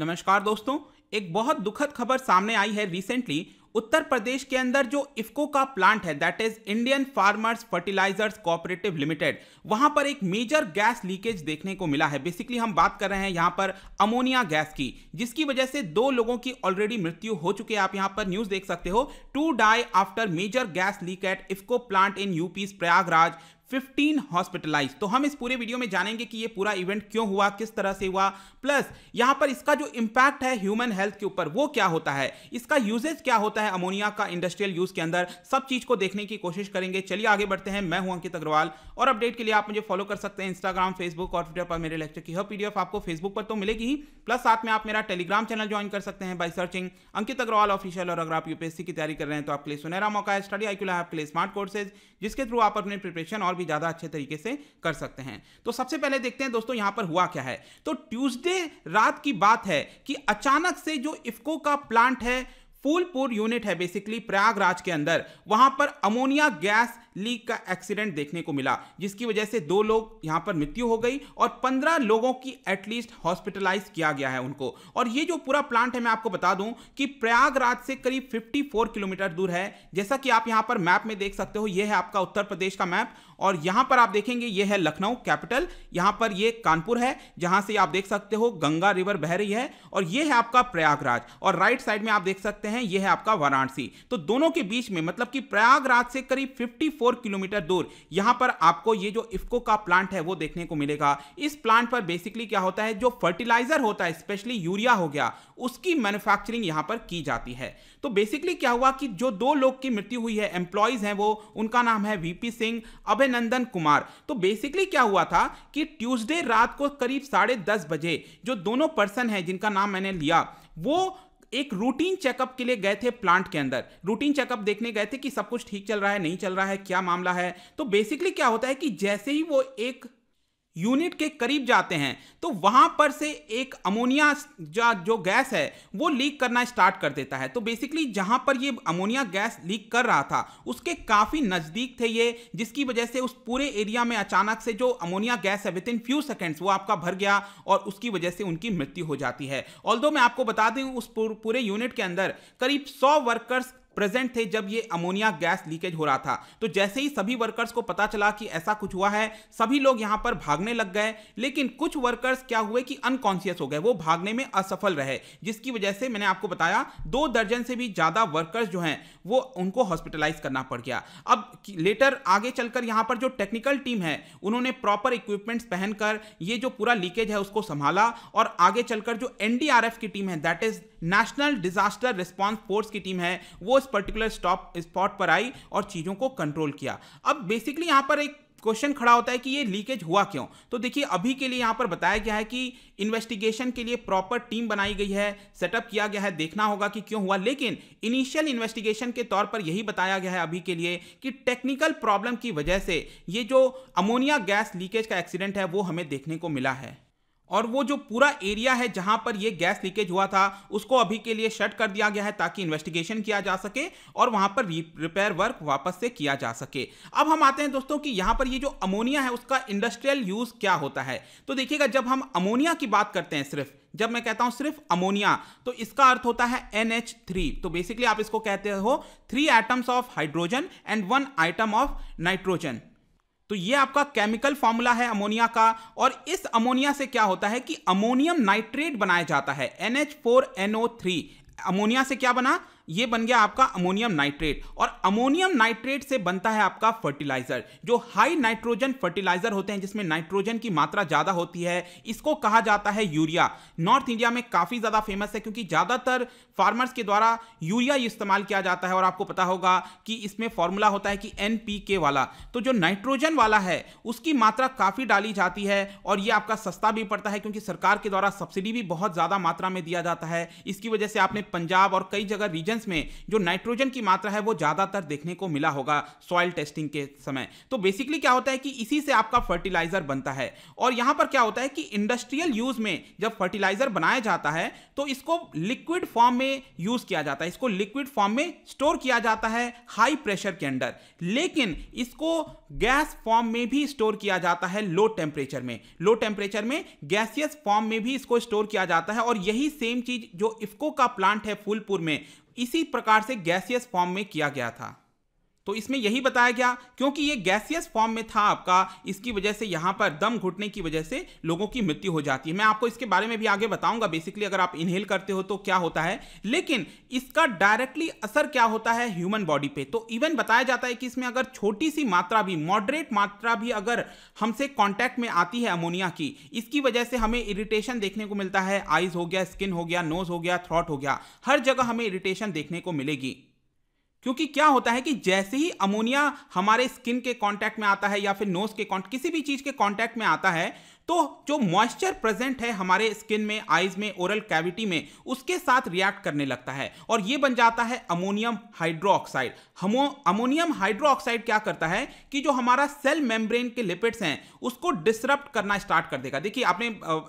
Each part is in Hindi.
नमस्कार दोस्तों एक बहुत दुखद खबर सामने आई है रिसेंटली उत्तर प्रदेश के अंदर जो इफको का प्लांट है that is Indian farmers fertilizers cooperative limited वहां पर एक मेजर गैस लीकेज देखने को मिला है बेसिकली हम बात कर रहे हैं यहां पर अमोनिया गैस की जिसकी वजह से दो लोगों की ऑलरेडी मृत्यु हो चुकी है आप यहां पर न्यूज देख सकते हो two die after major gas leak at IFFCO plant in UP Prayagraj fifteen hospitalise तो हम इस पूरे वीडियो में जानेंगे कि ये पूरा इवेंट क्यों हुआ किस तरह से हुआ प्लस यहां पर इसका जो इंपैक्ट है ह्यूमन हेल्थ के ऊपर वो क्या होता है इसका यूजेज क्या होता है अमोनिया का इंडस्ट्रियल यूज के अंदर सब चीज को देखने की कोशिश करेंगे चलिए आगे बढ़ते हैं मैं हूं अंकित अग्रवाल और अपडेट के लिए आप मुझे फॉलो कर सकते हैं इंस्टाग्राम फेसबुक और ट्विटर पर मेरे लेक्चर की हर पीडीएफ आपको फेसबुक पर तो मिलेगी ही प्लस साथ में आप मेरा टेलीग्राम चैनल ज्वाइन कर सकते हैं by searching Ankit Agrawal official और अगर आप यूपीएससी की तैयारी कर रहे हैं तो आपके लिए सुनहरा मौका है स्टडी आईक्यू आपके लिए स्मार्ट कोर्सेज जिसके थ्रू आप अपने प्रिपरेशन और भी ज़्यादा अच्छे तरीके से कर सकते हैं तो सबसे पहले देखते हैं दोस्तों यहां पर हुआ क्या है तो ट्यूसडे रात की बात है कि अचानक से जो इफ्को का प्लांट है फूलपुर यूनिट है बेसिकली प्रयागराज के अंदर वहां पर अमोनिया गैस लीक का एक्सीडेंट देखने को मिला जिसकी वजह से दो लोग यहां पर मृत्यु हो गई और पंद्रह लोगों की एटलीस्ट हॉस्पिटलाइज किया गया है उनको और ये जो पूरा प्लांट है मैं आपको बता दूं कि प्रयागराज से करीब 54 किलोमीटर दूर है जैसा कि आप यहां पर मैप में देख सकते हो यह है आपका उत्तर प्रदेश का मैप और यहां पर आप देखेंगे यह है लखनऊ कैपिटल यहां पर यह कानपुर है जहां से आप देख सकते हो गंगा रिवर बह रही है और यह है आपका प्रयागराज और राइट साइड में आप देख सकते हैं यह है आपका वाराणसी तो दोनों के बीच में मतलब कि प्रयागराज से करीब 54 24 किलोमीटर दूर यहां पर आपको ये जो इफ्को का प्लांट है वो देखने को मिलेगा इस प्लांट पर बेसिकली क्या होता है जो फर्टिलाइजर होता है स्पेशली यूरिया हो गया उसकी मैन्युफैक्चरिंग यहां पर की जाती है तो बेसिकली क्या हुआ कि जो दो लोग की मृत्यु हुई है एम्प्लॉयज हैं वो उनका नाम है वीपी सिंह अभिनंदन कुमार तो बेसिकली क्या हुआ था कि ट्यूजडे रात को करीब साढ़े बजे जो दोनों पर्सन है जिनका नाम मैंने लिया वो एक रूटीन चेकअप के लिए गए थे प्लांट के अंदर रूटीन चेकअप देखने गए थे कि सब कुछ ठीक चल रहा है नहीं चल रहा है क्या मामला है तो बेसिकली क्या होता है कि जैसे ही वो एक यूनिट के करीब जाते हैं तो वहां पर से एक अमोनिया जो गैस है वो लीक करना स्टार्ट कर देता है तो बेसिकली जहां पर ये अमोनिया गैस लीक कर रहा था उसके काफ़ी नज़दीक थे ये जिसकी वजह से उस पूरे एरिया में अचानक से जो अमोनिया गैस है विद इन फ्यू सेकेंड्स वो आपका भर गया और उसकी वजह से उनकी मृत्यु हो जाती है ऑल मैं आपको बता दें उस पूरे यूनिट के अंदर करीब सौ वर्कर्स प्रेजेंट थे जब ये अमोनिया गैस लीकेज हो रहा था तो जैसे ही सभी वर्कर्स को पता चला कि ऐसा कुछ हुआ है सभी लोग यहाँ पर भागने लग गए लेकिन कुछ वर्कर्स क्या हुए कि अनकॉन्सियस हो गए वो भागने में असफल रहे जिसकी वजह से मैंने आपको बताया दो दर्जन से भी ज़्यादा वर्कर्स जो हैं वो उनको हॉस्पिटलाइज करना पड़ गया अब लेटर आगे चलकर यहाँ पर जो टेक्निकल टीम है उन्होंने प्रॉपर इक्विपमेंट्स पहनकर ये जो पूरा लीकेज है उसको संभाला और आगे चलकर जो एनडीआरएफ की टीम है that is national disaster response force की टीम है वो इस पर्टिकुलर स्टॉप स्पॉट पर आई और चीज़ों को कंट्रोल किया अब बेसिकली यहाँ पर एक क्वेश्चन खड़ा होता है कि ये लीकेज हुआ क्यों तो देखिए अभी के लिए यहाँ पर बताया गया है कि इन्वेस्टिगेशन के लिए प्रॉपर टीम बनाई गई है सेटअप किया गया है देखना होगा कि क्यों हुआ लेकिन इनिशियल इन्वेस्टिगेशन के तौर पर यही बताया गया है अभी के लिए कि टेक्निकल प्रॉब्लम की वजह से ये जो अमोनिया गैस लीकेज का एक्सीडेंट है वो हमें देखने को मिला है और वो जो पूरा एरिया है जहां पर ये गैस लीकेज हुआ था उसको अभी के लिए शट कर दिया गया है ताकि इन्वेस्टिगेशन किया जा सके और वहां पर रिपेयर वर्क वापस से किया जा सके अब हम आते हैं दोस्तों कि यहां पर ये जो अमोनिया है उसका इंडस्ट्रियल यूज क्या होता है तो देखिएगा जब हम अमोनिया की बात करते हैं सिर्फ जब मैं कहता हूं सिर्फ अमोनिया तो इसका अर्थ होता है NH3 तो बेसिकली आप इसको कहते हो three atoms of hydrogen and one atom of nitrogen तो ये आपका केमिकल फॉर्मूला है अमोनिया का और इस अमोनिया से क्या होता है कि अमोनियम नाइट्रेट बनाया जाता है NH4NO3 अमोनिया से क्या बना ये बन गया आपका अमोनियम नाइट्रेट और अमोनियम नाइट्रेट से बनता है आपका फर्टिलाइजर जो हाई नाइट्रोजन फर्टिलाइजर होते हैं जिसमें नाइट्रोजन की मात्रा ज्यादा होती है इसको कहा जाता है यूरिया नॉर्थ इंडिया में काफी ज्यादा फेमस है क्योंकि ज्यादातर फार्मर्स के द्वारा यूरिया इस्तेमाल किया जाता है और आपको पता होगा कि इसमें फॉर्मूला होता है कि एन वाला तो जो नाइट्रोजन वाला है उसकी मात्रा काफी डाली जाती है और यह आपका सस्ता भी पड़ता है क्योंकि सरकार के द्वारा सब्सिडी भी बहुत ज्यादा मात्रा में दिया जाता है इसकी वजह से आपने पंजाब और कई जगह रीजन रीजन्स में जो नाइट्रोजन की मात्रा है वो ज़्यादातर देखने को मिला होगा सॉइल टेस्टिंग के समय तो बेसिकली क्या होता है कि इसी से आपका फर्टिलाइजर बनता है और यहाँ पर क्या होता है कि इंडस्ट्रियल यूज में जब फर्टिलाइजर बनाया जाता है तो इसको लिक्विड फॉर्म में यूज किया जाता है इसको लिक्विड फॉर्म में स्टोर किया जाता है हाई प्रेशर के अंदर लेकिन इसको गैस फॉर्म में भी स्टोर किया जाता है लो टेम्परेचर में लो टेम्परेचर में गैसियस फॉर्म में भी इसको स्टोर किया जाता है और यही सेम चीज जो इफ्को का प्लांट है फूलपुर में इसी प्रकार से गैसियस फॉर्म में किया गया था तो इसमें यही बताया गया क्योंकि ये गैसियस फॉर्म में था आपका इसकी वजह से यहाँ पर दम घुटने की वजह से लोगों की मृत्यु हो जाती है मैं आपको इसके बारे में भी आगे बताऊंगा बेसिकली अगर आप इनहेल करते हो तो क्या होता है लेकिन इसका डायरेक्टली असर क्या होता है ह्यूमन बॉडी पे तो इवन बताया जाता है कि इसमें अगर छोटी सी मात्रा भी मॉडरेट मात्रा भी अगर हमसे कॉन्टैक्ट में आती है अमोनिया की इसकी वजह से हमें इरिटेशन देखने को मिलता है आइज हो गया स्किन हो गया नोज हो गया थ्रॉट हो गया हर जगह हमें इरिटेशन देखने को मिलेगी क्योंकि क्या होता है कि जैसे ही अमोनिया हमारे स्किन के कांटेक्ट में आता है या फिर नोज के कॉन्ट किसी भी चीज के कांटेक्ट में आता है तो जो मॉइस्चर प्रेजेंट है हमारे स्किन में आइज में ओरल कैविटी में उसके साथ रिएक्ट करने लगता है और ये बन जाता है ammonium hydroxide oxide ammonium hydroxide क्या करता है कि जो हमारा सेल मेम्ब्रेन के लिपिड्स हैं उसको डिसरप्ट करना स्टार्ट कर देगा देखिए आपने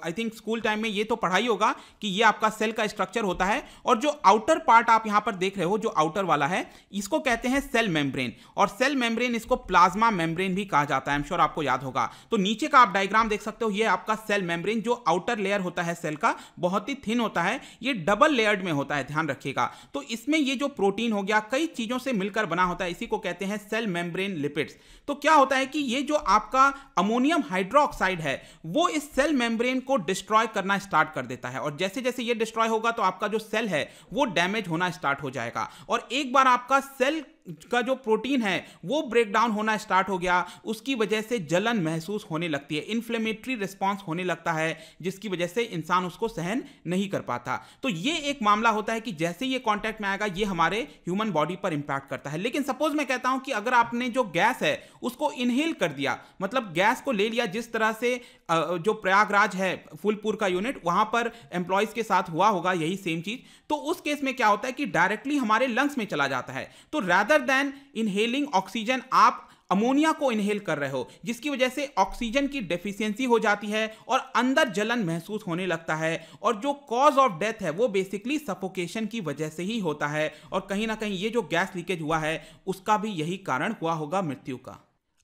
आई थिंक स्कूल टाइम में ये तो पढ़ाई होगा कि ये आपका सेल का स्ट्रक्चर होता है और जो आउटर पार्ट आप यहां पर देख रहे हो जो आउटर वाला है इसको कहते हैं सेल मेम्ब्रेन और सेल मेम्ब्रेन इसको प्लाज्मा मेम्ब्रेन भी कहा जाता है एम श्योर आपको याद होगा तो नीचे का आप डायग्राम देख सकते सकते हो ये आपका सेल मेम्ब्रेन जो आउटर लेयर होता है सेल का बहुत ही थिन होता है ये डबल लेयर्ड में होता है ध्यान रखिएगा तो इसमें ये जो प्रोटीन हो गया कई चीज़ों से मिलकर बना होता है इसी को कहते हैं सेल मेम्ब्रेन लिपिड्स तो क्या होता है कि ये जो आपका अमोनियम हाइड्रोक्साइड है वो इस सेल मेम्ब्रेन को डिस्ट्रॉय करना स्टार्ट कर देता है और जैसे जैसे ये डिस्ट्रॉय होगा तो आपका जो सेल है वो डैमेज होना स्टार्ट हो जाएगा और एक बार आपका सेल का जो प्रोटीन है वो ब्रेकडाउन होना स्टार्ट हो गया उसकी वजह से जलन महसूस होने लगती है इन्फ्लेमेटरी रिस्पॉन्स होने लगता है जिसकी वजह से इंसान उसको सहन नहीं कर पाता तो ये एक मामला होता है कि जैसे ये कॉन्टैक्ट में आएगा ये हमारे ह्यूमन बॉडी पर इंपैक्ट करता है लेकिन सपोज मैं कहता हूं कि अगर आपने जो गैस है उसको इनहेल कर दिया मतलब गैस को ले लिया जिस तरह से जो प्रयागराज है फुलपुर का यूनिट वहां पर एम्प्लॉयज के साथ हुआ होगा यही सेम चीज तो उस केस में क्या होता है कि डायरेक्टली हमारे लंग्स में चला जाता है तो rather rather than inhaling oxygen आप अमोनिया को इनहेल कर रहे हो जिसकी वजह से ऑक्सीजन की डेफिशिएंसी हो जाती है और अंदर जलन महसूस होने लगता है और जो कॉज ऑफ डेथ है वो बेसिकली सफोकेशन की वजह से ही होता है और कहीं ना कहीं ये जो गैस लीकेज हुआ है उसका भी यही कारण हुआ होगा मृत्यु का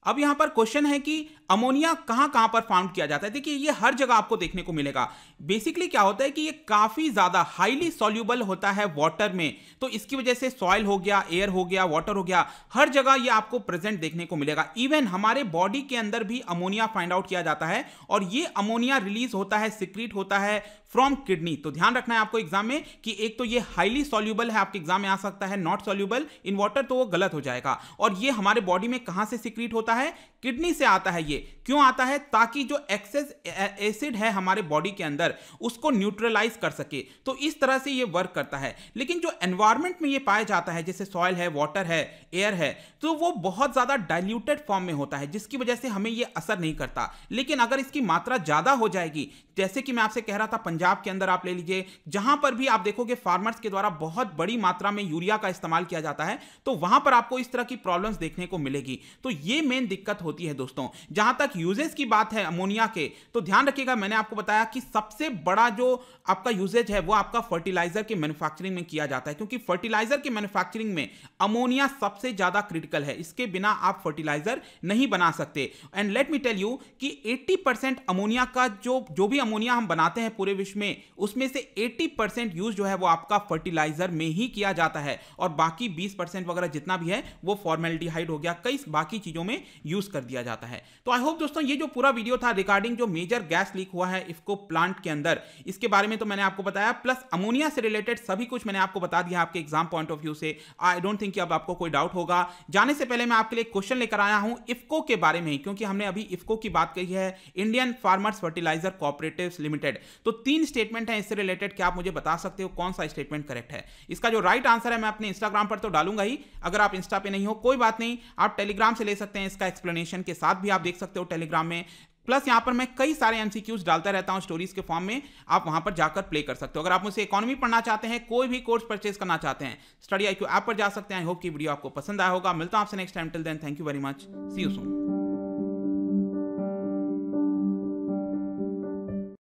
अब यहां पर क्वेश्चन है कि अमोनिया कहां कहां पर फाउंड किया जाता है देखिए ये हर जगह आपको देखने को मिलेगा बेसिकली क्या होता है कि ये काफी ज्यादा हाईली सॉल्यूबल होता है वाटर में तो इसकी वजह से सॉइल हो गया एयर हो गया वाटर हो गया हर जगह ये आपको प्रेजेंट देखने को मिलेगा इवन हमारे बॉडी के अंदर भी अमोनिया फाइंड आउट किया जाता है और ये अमोनिया रिलीज होता है सिक्रीट होता है फ्रॉम किडनी तो ध्यान रखना है आपको एग्जाम में कि एक तो ये हाईली सॉल्यूबल है आपके एग्जाम में आ सकता है नॉट सॉल्यूबल इन वाटर तो वो गलत हो जाएगा और ये हमारे बॉडी में कहां से सिक्रीट होता है किडनी से आता है ये क्यों आता है ताकि जो एक्सेस एसिड है हमारे बॉडी के अंदर उसको न्यूट्रलाइज कर सके तो इस तरह से ये वर्क करता है लेकिन जो एनवायरमेंट में ये पाया जाता है जैसे सॉयल है वाटर है एयर है तो वो बहुत ज़्यादा डाइल्यूटेड फॉर्म में होता है जिसकी वजह से हमें ये असर नहीं करता लेकिन अगर इसकी मात्रा ज़्यादा हो जाएगी जैसे कि मैं आपसे कह रहा था पंजाब के अंदर आप ले लीजिए जहां पर भी आप देखोगे फार्मर्स के द्वारा बहुत बड़ी मात्रा में यूरिया का इस्तेमाल किया जाता है तो वहां पर आपको इस तरह की प्रॉब्लम्स देखने को मिलेगी तो ये मेन दिक्कत होती है दोस्तों जहां तक यूजेज की बात है अमोनिया के तो ध्यान रखिएगा मैंने आपको बताया कि सबसे बड़ा जो आपका यूजेज है वो आपका फर्टिलाइजर के मैन्युफैक्चरिंग में किया जाता है क्योंकि फर्टिलाइजर के मैन्युफैक्चरिंग में अमोनिया सबसे ज्यादा क्रिटिकल है इसके बिना आप फर्टिलाइजर नहीं बना सकते and let me tell you कि 80 परसेंट अमोनिया का जो जो भी अमोनिया हम बनाते हैं पूरे विश्व देश में उसमें से 80 परसेंट यूज जो है वो आपका फर्टिलाइजर में ही किया जाता है और बाकी 20 परसेंट वगैरह जितना भी है वो फॉर्मेलिटीहाइड हो गया कई बाकी चीज़ों में यूज कर दिया जाता है तो आई होप दोस्तों ये जो पूरा वीडियो था रिगार्डिंग जो मेजर गैस लीक हुआ है इफको प्लांट के अंदर इसके बारे में तो मैंने आपको बताया प्लस अमोनिया से रिलेटेड सभी कुछ मैंने आपको बता दिया आपके एग्जाम पॉइंट ऑफ व्यू से आई डोंट थिंक अब आपको कोई डाउट होगा जाने से पहले मैं आपके लिए क्वेश्चन लेकर आया हूं इफको के बारे में क्योंकि हमने अभी इफको की बात कही है Indian farmers fertiliser cooperatives limited तो तीन तीन स्टेटमेंट हैं इससे रिलेटेड क्या आप मुझे बता सकते हो कौन सा स्टेटमेंट करेक्ट है इसका जो राइट आंसर है मैं अपने इंस्टाग्राम पर तो डालूंगा ही अगर आप इंस्टा पे नहीं हो कोई बात नहीं आप टेलीग्राम से ले सकते हैं इसका एक्सप्लेनेशन के साथ भी आप देख सकते हो टेलीग्राम में प्लस यहाँ पर मैं कई सारे एमसीक्यूज डालता रहता हूँ स्टोरीज के फॉर्म में आप वहाँ पर जाकर प्ले कर सकते हो अगर आप मुझसे इकोनॉमी पढ़ना चाहते हैं कोई भी कोर्स परचेज करना चाहते हैं स्टडी आई क्यू ऐप पर जा सकते हैं आई होप की वीडियो आपको पसंद आया होगा मिलता हूँ आपसे next time till then thank you very much see you soon